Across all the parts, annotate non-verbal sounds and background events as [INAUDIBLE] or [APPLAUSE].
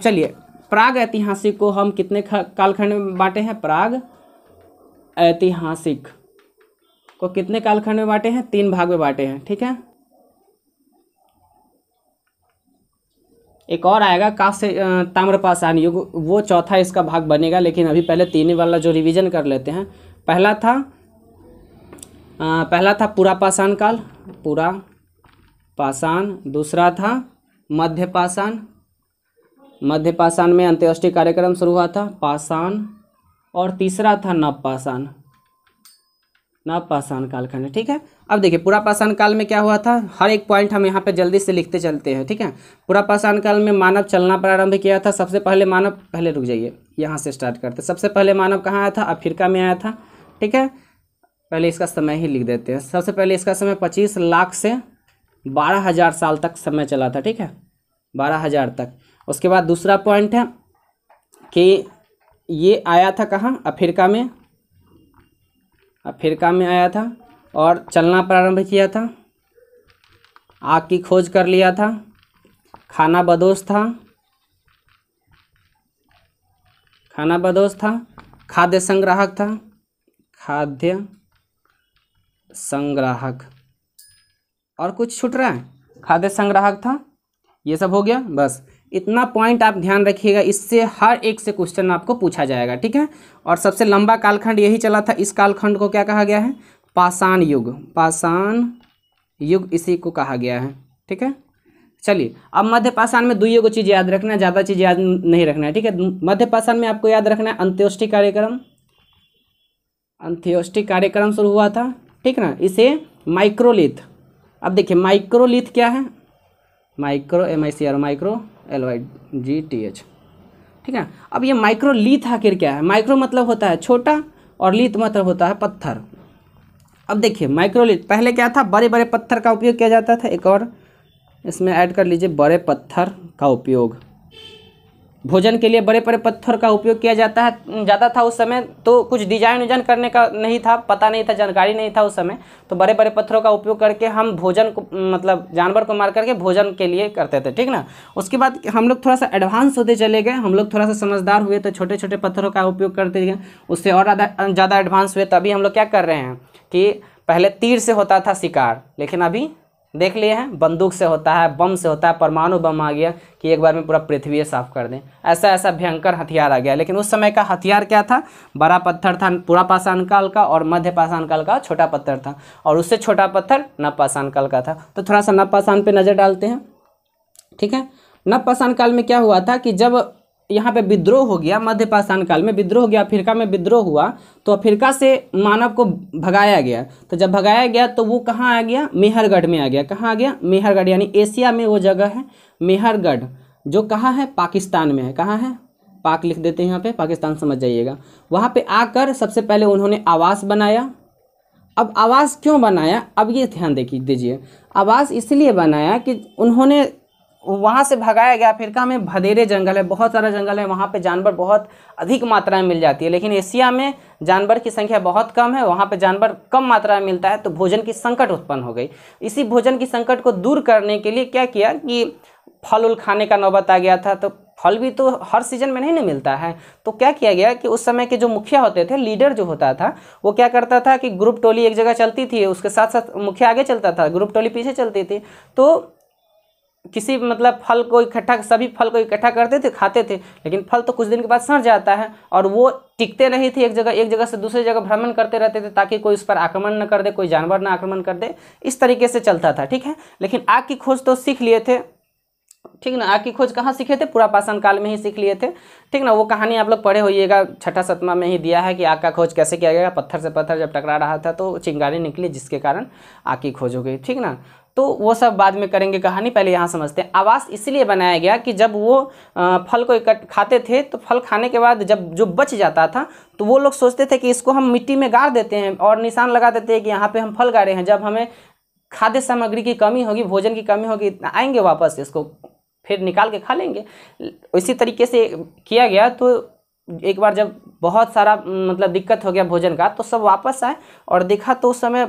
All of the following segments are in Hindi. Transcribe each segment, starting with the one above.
चलिए प्राग ऐतिहासिक को हम कितने कालखंड में बांटे हैं प्राग ऐतिहासिक को कितने कालखंड में बांटे हैं तीन भाग में बांटे हैं ठीक है एक और आएगा काश्य ताम्रपाषाण युग वो चौथा इसका भाग बनेगा लेकिन अभी पहले तीन वाला जो रिवीजन कर लेते हैं पहला था आ, पहला था पूरा पाषाण काल पूरा पाषाण दूसरा था मध्य पाषाण मध्य पाषाण में अंत्येष्टि कार्यक्रम शुरू हुआ था पाषाण और तीसरा था नवपाषाण नवपाषाण कालखंड ठीक है अब देखिए पूरा पाषाण काल में क्या हुआ था हर एक पॉइंट हम यहाँ पे जल्दी से लिखते चलते हैं ठीक है पूरा पाषाण काल में मानव चलना प्रारंभ किया था सबसे पहले मानव पहले रुक जाइए यहाँ से स्टार्ट करते सबसे पहले मानव कहाँ आया था अफ्रीका में आया था ठीक है पहले इसका समय ही लिख देते हैं सबसे पहले इसका समय पच्चीस लाख से बारह हज़ार साल तक समय चला था ठीक है बारह हज़ार तक उसके बाद दूसरा पॉइंट है कि ये आया था कहाँ अफ्रीका में अफ्रीका में आया था और चलना प्रारंभ किया था आग की खोज कर लिया था खाना बदोश था खाना बदोश था खाद्य संग्राहक था खाद्य संग्राहक और कुछ छूट रहा है खाद्य संग्राहक था ये सब हो गया बस इतना पॉइंट आप ध्यान रखिएगा इससे हर एक से क्वेश्चन आपको पूछा जाएगा ठीक है और सबसे लंबा कालखंड यही चला था इस कालखंड को क्या कहा गया है पाषाण युग पाषाण युग इसी को कहा गया है ठीक है चलिए अब मध्य पाषाण में दुई को चीज़ याद रखना है ज़्यादा चीज़ याद नहीं रखना है ठीक है मध्य पाषाण में आपको याद रखना है अंत्योष्टि कार्यक्रम अंत्योष्टि कार्यक्रम शुरू हुआ था ठीक ना इसे माइक्रोलिथ अब देखिए माइक्रोलिथ क्या है micro M I C R micro L Y G T H ठीक है अब ये माइक्रो लीथ आखिर क्या है माइक्रो मतलब होता है छोटा और लीथ मतलब होता है पत्थर अब देखिए लीथ पहले क्या था बड़े बड़े पत्थर का उपयोग किया जाता था एक और इसमें ऐड कर लीजिए बड़े पत्थर का उपयोग भोजन के लिए बड़े बड़े पत्थर का उपयोग किया जाता है ज़्यादा था उस समय तो कुछ डिजाइन उजाइन करने का नहीं था पता नहीं था जानकारी नहीं था उस समय तो बड़े बड़े पत्थरों का उपयोग करके हम भोजन को मतलब जानवर को मार करके भोजन के लिए करते थे ठीक ना उसके बाद हम लोग थोड़ा सा एडवांस होते चले गए हम लोग थोड़ा सा समझदार हुए तो छोटे छोटे पत्थरों का उपयोग करते गए उससे और ज़्यादा एडवांस हुए तभी हम लोग क्या कर रहे हैं कि पहले तीर से होता था शिकार लेकिन अभी देख लिए हैं बंदूक से होता है बम से होता है परमाणु बम आ गया कि एक बार में पूरा पृथ्वी साफ कर दें ऐसा ऐसा भयंकर हथियार आ गया लेकिन उस समय का हथियार क्या था बड़ा पत्थर था पूरा पाषाण काल का और मध्य पाषाण काल का छोटा पत्थर था और उससे छोटा पत्थर नव पाषाण काल का था तो थोड़ा सा नव पाषाण पर नज़र डालते हैं ठीक है नव पाषाण काल में क्या हुआ था कि जब यहाँ पे विद्रोह हो गया मध्य पाषाण काल में विद्रोह हो गया अफ्रीका में विद्रोह हुआ तो अफ्रीका से मानव को भगाया गया तो जब भगाया गया तो वो कहाँ आ गया मेहरगढ़ में आ गया कहाँ आ गया मेहरगढ़ यानी एशिया में वो जगह है मेहरगढ़ जो कहाँ है पाकिस्तान में है कहाँ है पाक लिख देते हैं यहाँ पे पाकिस्तान समझ जाइएगा वहाँ पे आकर सबसे पहले उन्होंने आवास बनाया अब आवास क्यों बनाया अब ये ध्यान देखिए दीजिए आवास इसलिए बनाया कि उन्होंने वहाँ से भगाया गया अफ्रीका में भदेरे जंगल है बहुत सारा जंगल है वहाँ पे जानवर बहुत अधिक मात्रा में मिल जाती है लेकिन एशिया में जानवर की संख्या बहुत कम है वहाँ पे जानवर कम मात्रा में मिलता है तो भोजन की संकट उत्पन्न हो गई इसी भोजन की संकट को दूर करने के लिए क्या किया कि फल उल खाने का नौबत आ गया था तो फल भी तो हर सीजन में नहीं ना मिलता है तो क्या किया गया कि उस समय के जो मुखिया होते थे लीडर जो होता था वो क्या करता था कि ग्रुप टोली एक जगह चलती थी उसके साथ साथ मुखिया आगे चलता था ग्रुप टोली पीछे चलती थी तो किसी मतलब फल को इकट्ठा सभी फल को इकट्ठा करते थे खाते थे लेकिन फल तो कुछ दिन के बाद सड़ जाता है और वो टिकते नहीं थे एक जगह एक जगह से दूसरी जगह भ्रमण करते रहते थे ताकि कोई उस पर आक्रमण न कर दे कोई जानवर ना आक्रमण कर दे इस तरीके से चलता था ठीक है लेकिन आग की खोज तो सीख लिए थे ठीक ना आग की खोज कहाँ सीखे थे पूरा पाषाण काल में ही सीख लिए थे ठीक ना वो कहानी आप लोग पढ़े होइएगा छठा सतमा में ही दिया है कि आग का खोज कैसे किया गया पत्थर से पत्थर जब टकरा रहा था तो चिंगारी निकली जिसके कारण आग की खोज हो गई ठीक ना तो वो सब बाद में करेंगे कहानी पहले यहाँ समझते हैं आवास इसलिए बनाया गया कि जब वो फल को इकट्ठ खाते थे तो फल खाने के बाद जब जो बच जाता था तो वो लोग सोचते थे कि इसको हम मिट्टी में गाड़ देते हैं और निशान लगा देते हैं कि यहाँ पे हम फल गाड़े हैं जब हमें खाद्य सामग्री की कमी होगी भोजन की कमी होगी इतना आएंगे वापस इसको फिर निकाल के खा लेंगे इसी तरीके से किया गया तो एक बार जब बहुत सारा मतलब दिक्कत हो गया भोजन का तो सब वापस आए और देखा तो उस समय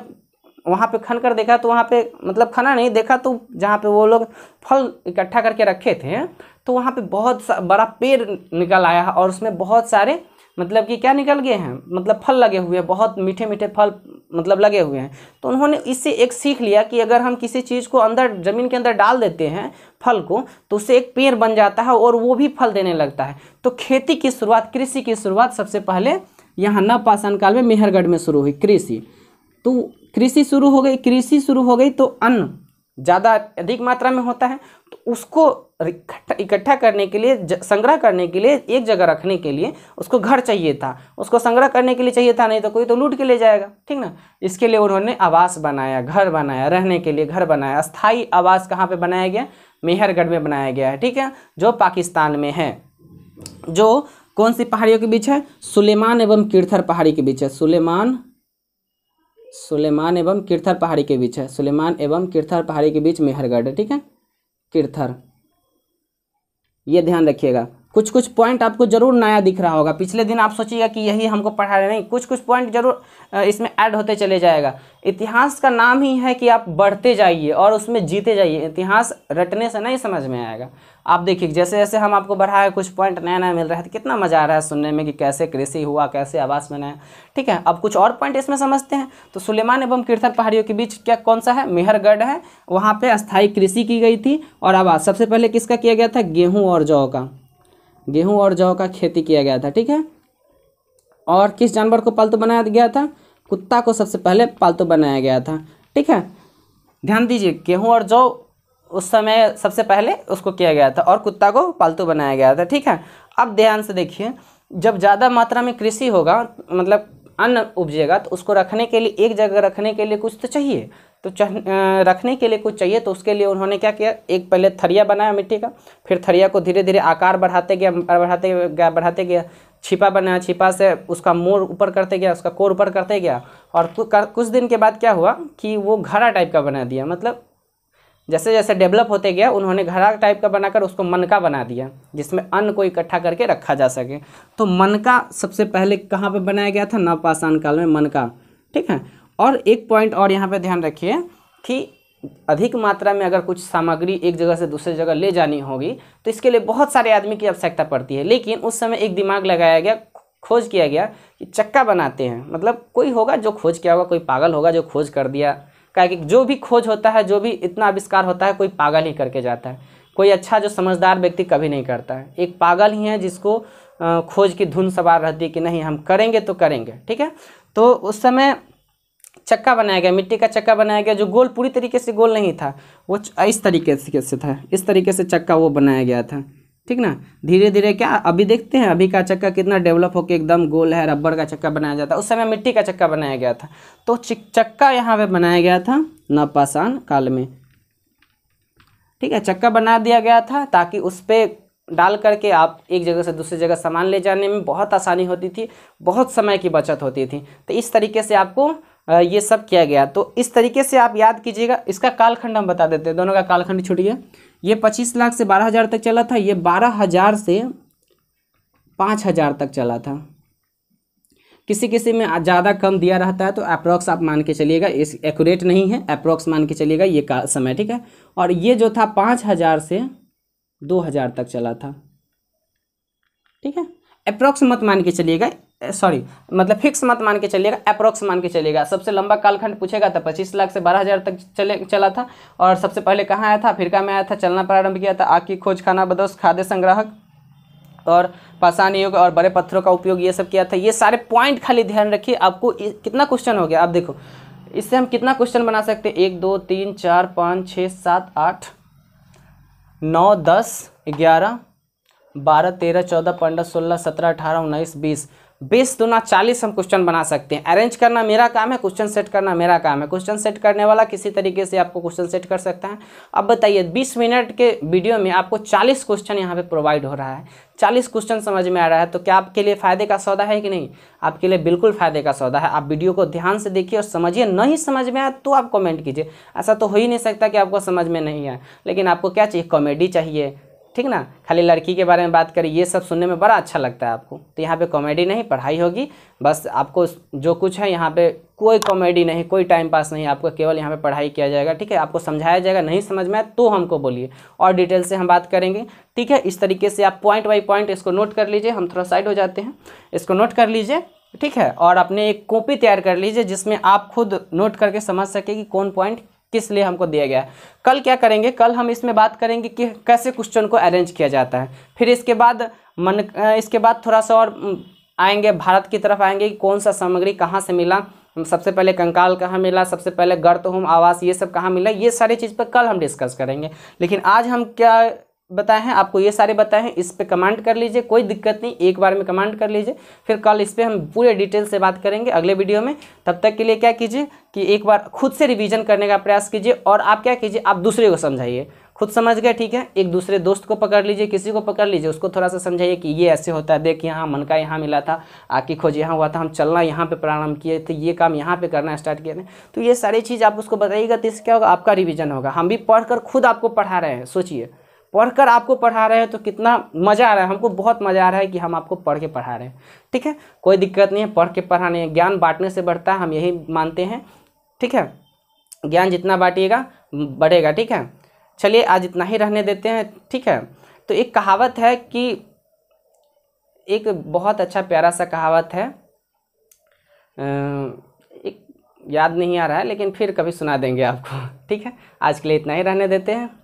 वहाँ पे खन कर देखा तो वहाँ पे मतलब खाना नहीं देखा तो जहाँ पे वो लोग फल इकट्ठा करके रखे थे तो वहाँ पे बहुत बड़ा पेड़ निकल आया और उसमें बहुत सारे मतलब कि क्या निकल गए हैं मतलब फल लगे हुए हैं बहुत मीठे मीठे फल मतलब लगे हुए हैं तो उन्होंने इससे एक सीख लिया कि अगर हम किसी चीज़ को अंदर ज़मीन के अंदर डाल देते हैं फल को तो उससे एक पेड़ बन जाता है और वो भी फल देने लगता है तो खेती की शुरुआत कृषि की शुरुआत सबसे पहले यहाँ नवपाषाण काल में मेहरगढ़ में शुरू हुई कृषि तो कृषि शुरू हो गई कृषि शुरू हो गई तो अन्न ज़्यादा अधिक मात्रा में होता है तो उसको इकट्ठा करने के लिए संग्रह करने के लिए एक जगह रखने के लिए उसको घर चाहिए था उसको संग्रह करने के लिए चाहिए था नहीं तो कोई तो लूट के ले जाएगा ठीक ना इसके लिए उन्होंने आवास बनाया घर बनाया रहने के लिए घर बनाया स्थायी आवास कहाँ पर बनाया गया मेहरगढ़ में बनाया गया है ठीक है जो पाकिस्तान में है जो कौन सी पहाड़ियों के बीच है सुलेमान एवं कीर्थर पहाड़ी के बीच है सुलेमान सुलेमान एवं किरथर पहाड़ी के बीच है सुलेमान एवं किरथर पहाड़ी के बीच मेहरगढ़ है ठीक है किरथर ये ध्यान रखिएगा कुछ कुछ पॉइंट आपको जरूर नया दिख रहा होगा पिछले दिन आप सोचिएगा कि यही हमको पढ़ा रहे नहीं कुछ कुछ पॉइंट जरूर इसमें ऐड होते चले जाएगा इतिहास का नाम ही है कि आप बढ़ते जाइए और उसमें जीते जाइए इतिहास रटने से नहीं समझ में आएगा आप देखिए जैसे जैसे हम आपको बढ़ाए कुछ पॉइंट नया नया मिल रहा है तो कितना मज़ा आ रहा है सुनने में कि कैसे कृषि हुआ कैसे आवास बनाया ठीक है अब कुछ और पॉइंट इसमें समझते हैं तो सुलेमान एवं कीर्थन पहाड़ियों के बीच क्या कौन सा है मेहरगढ़ है वहाँ पर अस्थायी कृषि की गई थी और आवास सबसे पहले किसका किया गया था गेहूँ और जौ का गेहूं और जौ का खेती किया गया था ठीक है और किस जानवर को पालतू बनाया गया था कुत्ता को सबसे पहले पालतू बनाया गया था ठीक है ध्यान दीजिए गेहूं और जौ उस समय सबसे पहले उसको किया गया था और कुत्ता को पालतू बनाया गया था ठीक है अब ध्यान से देखिए जब ज़्यादा मात्रा में कृषि होगा मतलब अन्न उपजेगा तो उसको रखने के लिए एक जगह रखने के लिए कुछ तो चाहिए तो रखने के लिए कुछ चाहिए तो उसके लिए उन्होंने क्या किया एक पहले थरिया बनाया मिट्टी का फिर थरिया को धीरे धीरे आकार बढ़ाते गया बढ़ाते गया बढ़ाते गया छिपा बनाया छिपा से उसका मोर ऊपर करते गया उसका कोर ऊपर करते गया और कुछ दिन के बाद क्या हुआ कि वो घड़ा टाइप का बना दिया मतलब जैसे जैसे डेवलप होते गया उन्होंने घड़ा टाइप का बनाकर उसको मनका बना दिया जिसमें अन्न को इकट्ठा करके रखा जा सके तो मनका सबसे पहले कहाँ पर बनाया गया था नवपाषाण काल में मनका ठीक है और एक पॉइंट और यहाँ पे ध्यान रखिए कि अधिक मात्रा में अगर कुछ सामग्री एक जगह से दूसरी जगह ले जानी होगी तो इसके लिए बहुत सारे आदमी की आवश्यकता पड़ती है लेकिन उस समय एक दिमाग लगाया गया खोज किया गया कि चक्का बनाते हैं मतलब कोई होगा जो खोज किया होगा कोई पागल होगा जो खोज कर दिया क्या कि जो भी खोज होता है जो भी इतना आविष्कार होता है कोई पागल ही करके जाता है कोई अच्छा जो समझदार व्यक्ति कभी नहीं करता है एक पागल ही है जिसको खोज की धुन सवार रहती है कि नहीं हम करेंगे तो करेंगे ठीक है तो उस समय चक्का बनाया गया मिट्टी का चक्का बनाया गया जो गोल पूरी तरीके से गोल नहीं था वो इस तरीके से था इस तरीके से चक्का वो बनाया गया था ठीक ना धीरे धीरे क्या अभी देखते हैं अभी का चक्का कितना डेवलप होकर एकदम गोल है रबड़ का चक्का बनाया जाता है उस समय मिट्टी का चक्का बनाया गया था तो चक्का यहाँ पे बनाया गया था नपाषाण काल में ठीक है चक्का बना दिया गया था ताकि उस पर डाल करके आप एक जगह से दूसरी जगह सामान ले जाने में बहुत आसानी होती थी बहुत समय की बचत होती थी तो इस तरीके से आपको ये सब किया गया तो इस तरीके से आप याद कीजिएगा इसका कालखंड हम बता देते हैं दोनों का कालखंड छुटिए ये पच्चीस लाख से बारह हज़ार तक चला था ये बारह हज़ार से पाँच हज़ार तक चला था किसी किसी में ज़्यादा कम दिया रहता है तो अप्रोक्स आप मान के चलिएगा इस एकट नहीं है अप्रोक्स मान के चलिएगा ये का समय ठीक है और ये जो था पाँच हज़ार से दो हज़ार तक चला था ठीक है अप्रोक्स मत मान के चलिएगा सॉरी मतलब फिक्स मत मान के चलिएगा अप्रोक्स मान के चलिएगा सबसे लंबा कालखंड पूछेगा तो पच्चीस लाख से बारह हज़ार तक चले चला था और सबसे पहले कहाँ आया था फिरका में आया था चलना प्रारंभ किया था आग की खोज खाना बदोश खाद्य संग्राहक और पाषाण युग और बड़े पत्थरों का उपयोग ये सब किया था ये सारे पॉइंट खाली ध्यान रखिए आपको कितना क्वेश्चन हो गया आप देखो इससे हम कितना क्वेश्चन बना सकते हैं एक दो तीन चार पाँच छः सात आठ नौ दस ग्यारह बारह तेरह चौदह पंद्रह सोलह सत्रह अठारह उन्नीस बीस बीस दुना चालीस हम क्वेश्चन बना सकते हैं अरेंज करना मेरा काम है क्वेश्चन सेट करना मेरा काम है क्वेश्चन सेट करने वाला किसी तरीके से आपको क्वेश्चन सेट कर सकता है अब बताइए बीस मिनट के वीडियो में आपको चालीस क्वेश्चन यहाँ पर प्रोवाइड हो रहा है चालीस क्वेश्चन समझ में आ रहा है तो क्या आपके लिए फ़ायदे का सौदा है कि नहीं आपके लिए बिल्कुल फ़ायदे का सौदा है आप वीडियो को ध्यान से देखिए और समझिए नहीं समझ में आए तो आप कॉमेंट कीजिए ऐसा तो हो ही नहीं सकता कि आपको समझ में नहीं आए लेकिन आपको क्या चाहिए कॉमेडी चाहिए ठीक ना खाली लड़की के बारे में बात करें ये सब सुनने में बड़ा अच्छा लगता है आपको तो यहाँ पे कॉमेडी नहीं पढ़ाई होगी बस आपको जो कुछ है यहाँ पे कोई कॉमेडी नहीं कोई टाइम पास नहीं आपको केवल यहाँ पे पढ़ाई किया जाएगा ठीक है आपको समझाया जाएगा नहीं समझ में आए तो हमको बोलिए और डिटेल से हम बात करेंगे ठीक है इस तरीके से आप पॉइंट बाई पॉइंट इसको नोट कर लीजिए हम थोड़ा साइड हो जाते हैं इसको नोट कर लीजिए ठीक है और अपने एक कॉपी तैयार कर लीजिए जिसमें आप खुद नोट करके समझ सके कि कौन पॉइंट किस लिए हमको दिया गया है कल क्या करेंगे कल हम इसमें बात करेंगे कि कैसे क्वेश्चन को अरेंज किया जाता है फिर इसके बाद मन इसके बाद थोड़ा सा और आएंगे भारत की तरफ आएंगे कि कौन सा सामग्री कहाँ से मिला सबसे पहले कंकाल कहाँ मिला सबसे पहले गर्त होम आवास ये सब कहाँ मिला ये सारी चीज़ पर कल हम डिस्कस करेंगे लेकिन आज हम क्या बताए हैं आपको ये सारे बताए हैं इस पे कमांड कर लीजिए कोई दिक्कत नहीं एक बार में कमांड कर लीजिए फिर कल इस पर हम पूरे डिटेल से बात करेंगे अगले वीडियो में तब तक के लिए क्या कीजिए कि एक बार खुद से रिवीजन करने का प्रयास कीजिए और आप क्या कीजिए आप दूसरे को समझाइए खुद समझ गए ठीक है एक दूसरे दोस्त को पकड़ लीजिए किसी को पकड़ लीजिए उसको थोड़ा सा समझाइए कि ये ऐसे होता है देख यहाँ मन का यहाँ मिला था आकी खोज यहाँ हुआ था हम चलना यहाँ पे प्रारंभ किए थे ये काम यहाँ पे करना स्टार्ट किए थे तो ये सारी चीज़ आप उसको बताइएगा तो इससे क्या होगा आपका रिविज़न होगा हम भी पढ़ कर खुद आपको पढ़ा रहे हैं सोचिए पढ़कर आपको पढ़ा रहे हैं तो कितना मज़ा आ रहा है हमको बहुत मज़ा आ रहा है कि हम आपको पढ़ के पढ़ा रहे हैं ठीक है कोई दिक्कत नहीं है पढ़ के पढ़ाने ज्ञान बांटने से बढ़ता है हम यही मानते हैं ठीक है ज्ञान जितना बांटिएगा बढ़ेगा ठीक है चलिए आज इतना ही रहने देते हैं ठीक है तो एक कहावत है कि एक बहुत अच्छा प्यारा सा कहावत है एक याद नहीं आ रहा है लेकिन फिर कभी सुना देंगे आपको [LAUGHS] ठीक है आज के लिए इतना ही रहने देते हैं